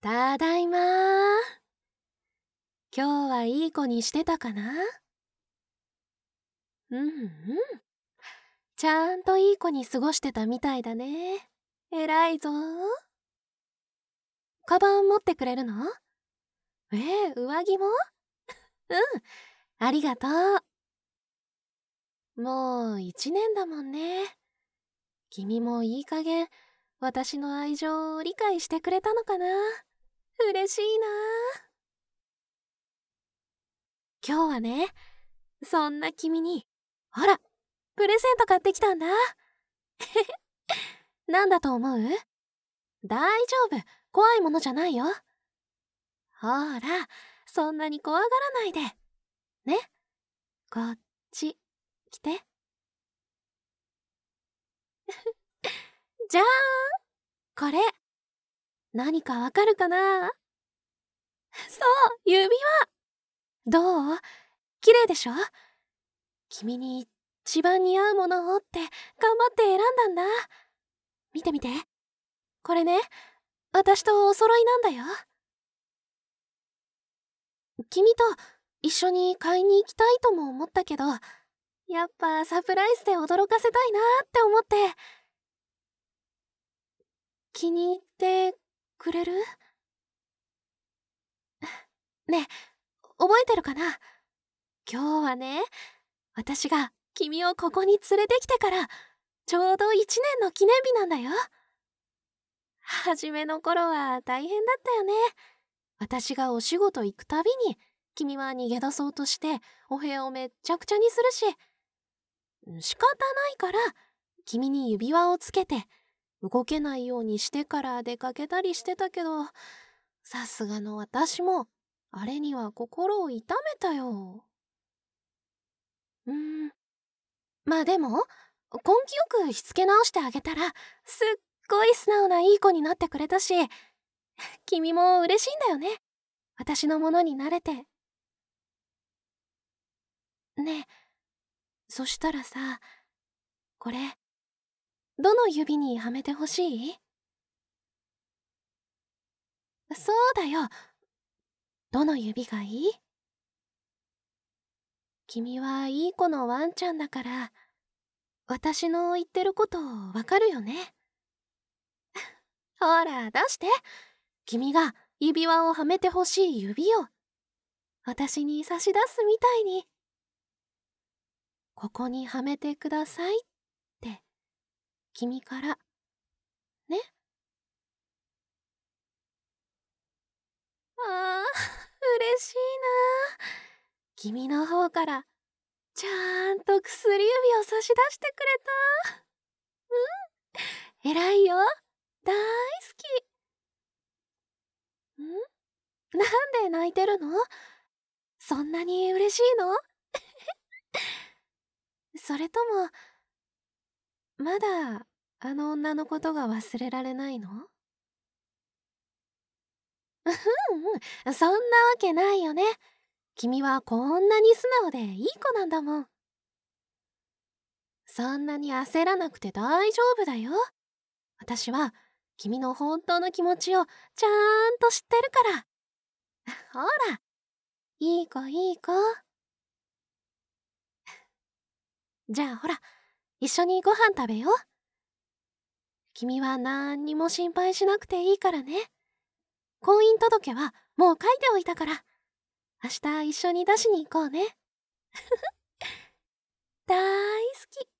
ただいま今日はいい子にしてたかなうんうんちゃんといい子に過ごしてたみたいだね偉いぞカバン持ってくれるのえー、上着も うんありがとうもう一年だもんね君もいい加減私の愛情を理解してくれたのかな嬉しいな今日はね、そんな君に、ほら、プレゼント買ってきたんだ。なんだと思う大丈夫、怖いものじゃないよ。ほら、そんなに怖がらないで。ね。こっち、来て。じゃーんこれ何かわかるかな そう指輪どう綺麗でしょ君に一番似合うものをって頑張って選んだんだ見てみてこれね私とお揃いなんだよ君と一緒に買いに行きたいとも思ったけどやっぱサプライズで驚かせたいなって思って気に入ってくれる ねえ覚えてるかな今日はね私が君をここに連れてきてからちょうど1年の記念日なんだよ初めの頃は大変だったよね私がお仕事行くたびに君は逃げ出そうとしてお部屋をめっちゃくちゃにするし仕方ないから君に指輪をつけて動けないようにしてから出かけたりしてたけど、さすがの私も、あれには心を痛めたよ。うん。まあでも、根気よくしつけ直してあげたら、すっごい素直ないい子になってくれたし、君も嬉しいんだよね。私のものになれて。ねえ、そしたらさ、これ、どの指にはめてほしいそうだよどの指がいい君はいい子のワンちゃんだから私の言ってることわかるよね ほら出して君が指輪をはめてほしい指を私に差し出すみたいにここにはめてくださいっ君から。ねああ、嬉しいな。君の方から、ちゃんと薬指を差し出してくれた。うん。偉いよ。大好き。んなんで泣いてるのそんなに嬉しいの それとも、まだあの女のことが忘れられないのうん そんなわけないよね君はこんなに素直でいい子なんだもんそんなに焦らなくて大丈夫だよ私は君の本当の気持ちをちゃんと知ってるからほらいい子いい子 じゃあほら一緒にご飯食べよう君は何にも心配しなくていいからね婚姻届はもう書いておいたから明日一緒に出しに行こうね 大好き